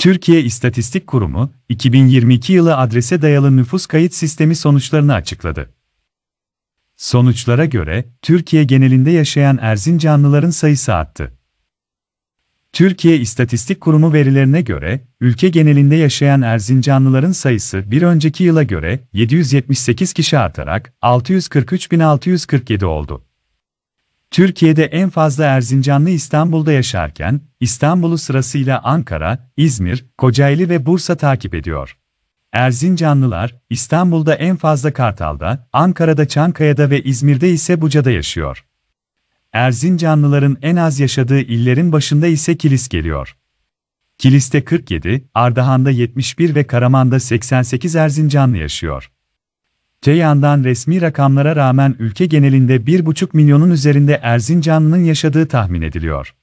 Türkiye İstatistik Kurumu, 2022 yılı adrese dayalı nüfus kayıt sistemi sonuçlarını açıkladı. Sonuçlara göre, Türkiye genelinde yaşayan Erzincanlıların sayısı arttı. Türkiye İstatistik Kurumu verilerine göre, ülke genelinde yaşayan Erzincanlıların sayısı bir önceki yıla göre 778 kişi artarak 643.647 oldu. Türkiye'de en fazla Erzincanlı İstanbul'da yaşarken, İstanbul'u sırasıyla Ankara, İzmir, Kocaeli ve Bursa takip ediyor. Erzincanlılar, İstanbul'da en fazla Kartal'da, Ankara'da Çankaya'da ve İzmir'de ise Buca'da yaşıyor. Erzincanlıların en az yaşadığı illerin başında ise Kilis geliyor. Kilis'te 47, Ardahan'da 71 ve Karaman'da 88 Erzincanlı yaşıyor. Te resmi rakamlara rağmen ülke genelinde 1,5 milyonun üzerinde Erzincanlı'nın yaşadığı tahmin ediliyor.